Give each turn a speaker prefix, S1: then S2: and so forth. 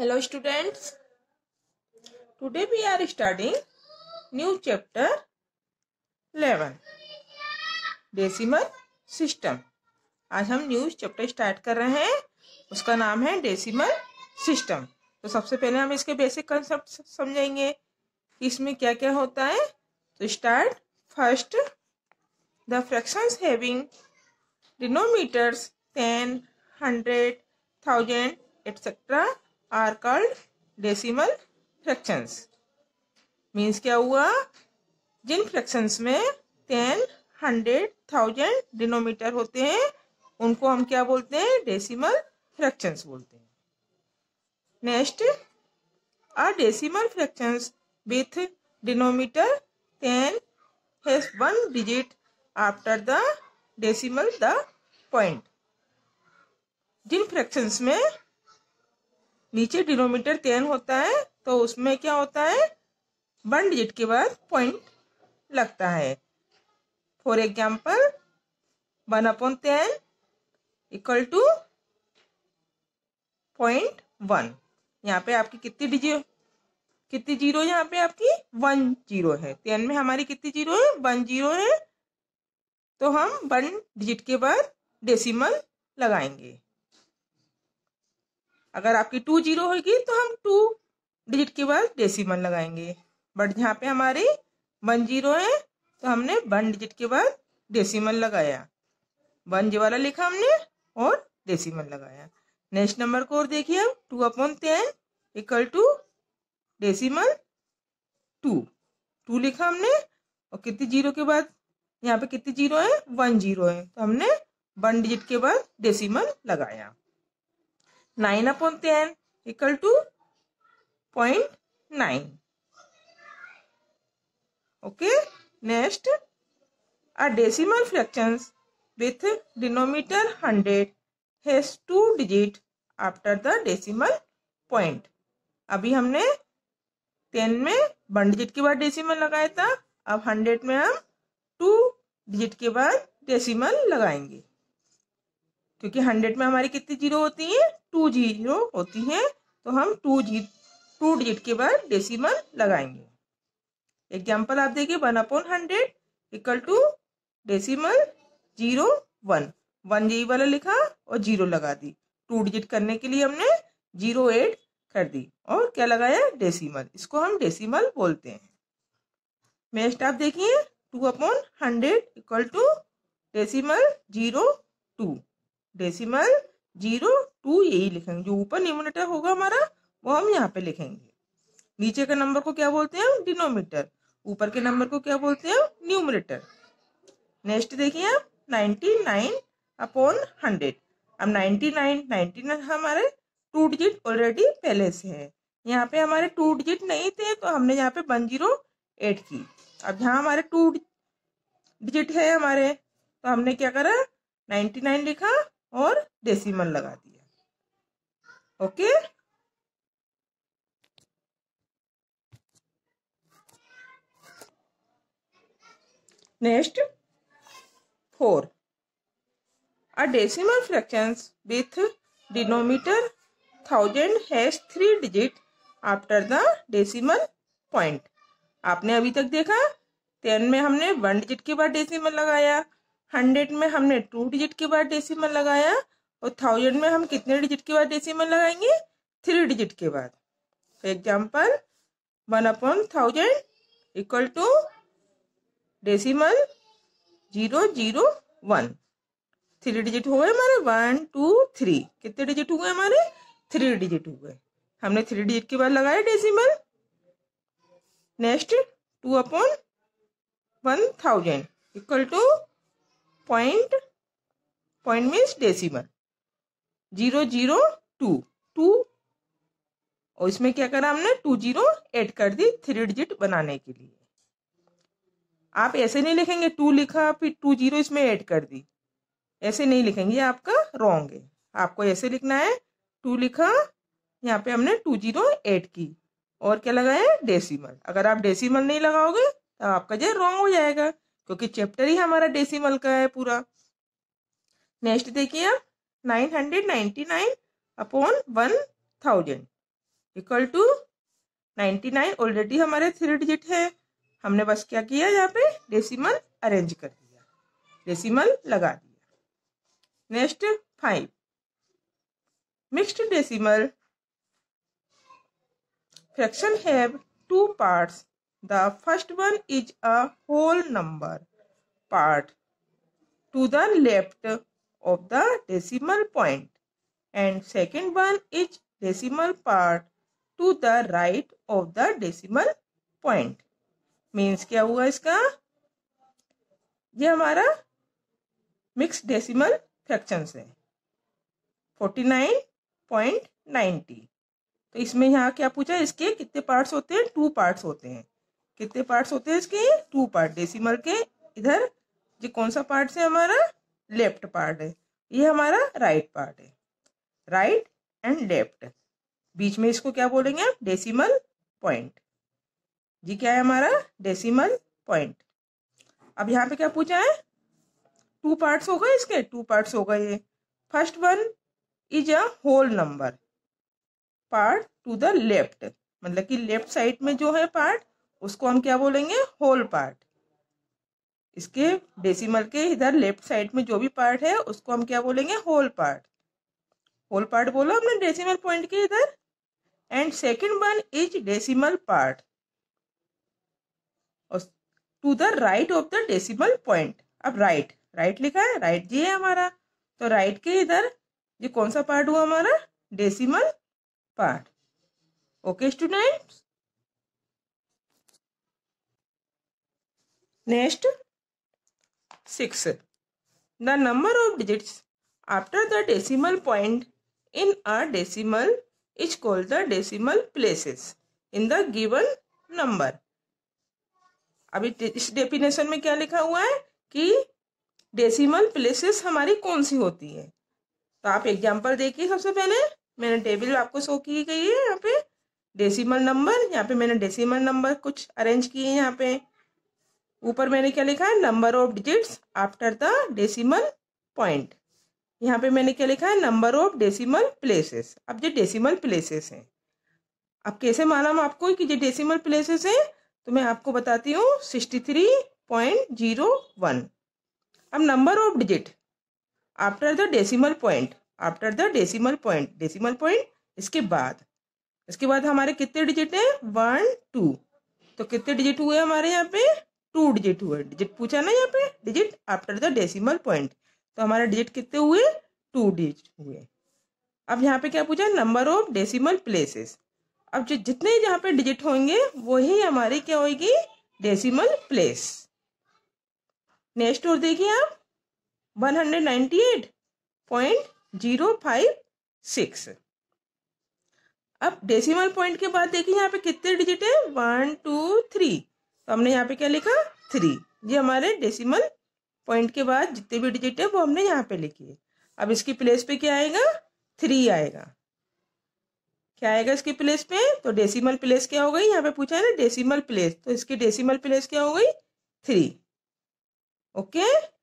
S1: hello students today we are studying new chapter 11 decimal system आज हम new chapter start कर रहे हैं उसका नाम है डेसिमल सिस्टम तो सबसे पहले हम इसके बेसिक कंसेप्ट समझेंगे इसमें क्या क्या होता है तो start first the fractions having denominators ten hundred thousand etcetera are called decimal fractions means क्या हुआ जिन फ्रैक्शंस में टेन हंड्रेड थाउजेंड डिनोमीटर होते हैं उनको हम क्या बोलते हैं डेसिमल फ्रैक्शंस बोलते हैं next a decimal fractions with denominator ten has one digit after the decimal the point जिन फ्रैक्शंस में नीचे डिनोमीटर टेन होता है तो उसमें क्या होता है वन डिजिट के बाद पॉइंट लगता है for example one upon ten equal to point one यहाँ पे आपकी कितनी डिजिट कितनी जीरो यहाँ पे आपकी वन जीरो है टेन में हमारी कितनी जीरो है वन जीरो है तो हम वन डिजिट के बाद डेसिमल लगाएंगे अगर आपकी टू जीरो होगी तो हम टू डिजिट के बाद डेसिमल लगाएंगे बट यहाँ पे हमारी वन जीरो है तो हमने वन डिजिट के बाद डेसिमल लगाया वन जी वाला लिखा हमने और डेसिमल लगाया नेक्स्ट नंबर को और देखिए अब two upon ten equal to decimal two two लिखा हमने और कितनी जीरो के बाद यहाँ पे कितनी जीरो है वन जीरो है तो हमने वन डिजिट के बाद डेसिमल लगाया nine upon ten equal to point nine okay next uh decimal fractions with denominator hundred has two digit after the decimal point अभी हमने टेन में वन डिजिट के बाद डेसिमल लगाया था अब हंड्रेड में हम टू डिजिट के बाद डेसिमल लगाएंगे क्योंकि हंड्रेड में हमारी कितनी जीरो होती है टू जीरो होती है तो हम टू जी टू डिजिट के बाद डेसिमल लगाएंगे एग्जाम्पल आप देखिए one upon hundred equal to decimal zero one one जी वाला लिखा और जीरो लगा दी टू डिजिट करने के लिए हमने जीरो एट कर दी और क्या लगाया डेसिमल इसको हम डेसिमल बोलते हैं नेक्स्ट आप देखिए two upon hundred equal to decimal zero two decimal zero two यही लिखेंगे जो ऊपर न्यूमिनेटर होगा हमारा वो हम यहाँ पे लिखेंगे नीचे के नंबर को क्या बोलते हैं डिनोमीटर ऊपर के नंबर को क्या बोलते हैं न्यूमिनेटर नेक्स्ट देखिए आप नाइन्टी नाइन अपॉन हंड्रेड अब नाइन्टी नाइन नाइन्टी नाइन हमारे टू डिजिट ऑलरेडी पहले से है यहाँ पे हमारे टू डिजिट नहीं थे तो हमने यहाँ पे वन जीरो एट की अब यहाँ हमारे टू डिजिट है हमारे तो हमने क्या करा नाइन्टी नाइन लिखा और डेसिमल लगा दिया okay next four a decimal fraction with denominator thousand has three digit after the decimal point आपने अभी तक देखा टेन में हमने वन डिजिट के बाद डेसिमल लगाया हंड्रेड में हमने टू डिजिट के बाद डेसिमल लगाया और थाउजेंड में हम कितने डिजिट के बाद डेसिमल लगाएंगे थ्री डिजिट के बाद for example one upon thousand equal to decimal zero zero one three digit हुए हमारे वन टू थ्री कितने डिजिट हुए हमारे थ्री डिजिट हुए हमने थ्री डिजिट के बाद लगाया decimal next two upon one thousand equal to point point means decimal zero zero two two और इसमें क्या करा हमने टू जीरो एड कर दी थ्री डिजिट बनाने के लिए आप ऐसे नहीं लिखेंगे टू लिखा फिर टू जीरो इसमें ऐड कर दी ऐसे नहीं लिखेंगे आपका रॉन्ग है आपको ऐसे लिखना है टू लिखा यहाँ पे हमने टू जीरो एड की और क्या लगाया डेसिमल अगर आप डेसिमल नहीं लगाओगे तो आपका जो रॉन्ग हो जाएगा क्योंकि चैप्टर ही हमारा डेसिमल का है पूरा नेक्स्ट देखिए आप nine hundred ninety nine upon one thousand equal to ninety nine already हमारे थ्री डिजिट है हमने बस क्या किया यहाँ पे डेसिमल अरेंज कर दिया डेसिमल लगा दिया next five mixed decimal fraction have two parts The first one is a whole number part to the left of the decimal point and second one is decimal part to the right of the decimal point. Means क्या हुआ इसका ये हमारा mix decimal fractions है 49.90 तो इसमें यहाँ क्या पूछा इसके कितने पार्ट्स होते हैं टू पार्ट्स होते हैं कितने पार्ट्स होते हैं इसके टू पार्ट डेसिमल के इधर ये कौन सा पार्ट है हमारा लेफ्ट पार्ट है ये हमारा राइट पार्ट है राइट एंड लेफ्ट बीच में इसको क्या बोलेंगे आप डेसिमल पॉइंट जी क्या है हमारा डेसिमल पॉइंट अब यहाँ पे क्या पूछा है टू पार्ट्स हो गए इसके टू पार्ट्स हो गए ये first one is a whole number part to the left मतलब कि लेफ्ट साइड में जो है पार्ट उसको हम क्या बोलेंगे होल पार्ट इसके डेसिमल के इधर लेफ्ट साइड में जो भी पार्ट है उसको हम क्या बोलेंगे होल पार्ट होल पार्ट बोला हमने डेसिमल पॉइंट के इधर and second one is decimal part to the right of the decimal point अब राइट राइट लिखा है राइट ये है हमारा तो राइट के इधर ये कौन सा पार्ट हुआ हमारा decimal part okay students Next, 6. The number of digits after the decimal point in a decimal is called the decimal places in the given number. अभी इस डेफिनेशन में क्या लिखा हुआ है कि डेसिमल प्लेसेस हमारी कौन सी होती है तो आप एग्जांपल देखिए सबसे पहले मैंने टेबल आपको शो की गई है यहाँ पे डेसिमल नंबर यहाँ पे मैंने डेसिमल नंबर कुछ अरेंज किए हैं यहाँ पे ऊपर मैंने क्या लिखा है number of digits after the decimal point यहाँ पे मैंने क्या लिखा है नंबर ऑफ डेसिमल प्लेसेस अब जो डेसिमल प्लेसेस हैं अब कैसे मालूम आपको कि जो डेसिमल प्लेसेस हैं तो मैं आपको बताती हूँ sixty three point zero one अब number of digit after the decimal point after the decimal point decimal point इसके बाद इसके बाद हमारे कितने डिजिट हैं वन टू तो कितने डिजिट हुए हमारे यहाँ पे टू डिजिट हुए डिजिट पूछा ना यहाँ पे digit after the decimal point तो हमारा डिजिट कितने हुए टू डिजिट हुए अब यहाँ पे क्या पूछा नंबर ऑफ डेसिमल प्लेसेस अब जो जितने जहाँ पे डिजिट होंगे वही हमारी क्या होगी डेसिमल प्लेस नेक्स्ट और देखिए आप one hundred ninety eight point zero five six अब डेसिमल पॉइंट के बाद देखिए यहाँ पे कितने डिजिट है वन टू थ्री तो हमने यहाँ पे क्या लिखा थ्री ये हमारे डेसिमल पॉइंट के बाद जितने भी डिजिट है वो हमने यहाँ पे लिखी है अब इसकी प्लेस पे क्या आएगा थ्री आएगा क्या आएगा इसकी प्लेस पे तो डेसिमल प्लेस क्या हो गई यहाँ पे पूछा है ना डेसिमल प्लेस तो इसकी डेसिमल प्लेस क्या हो गई थ्री ओके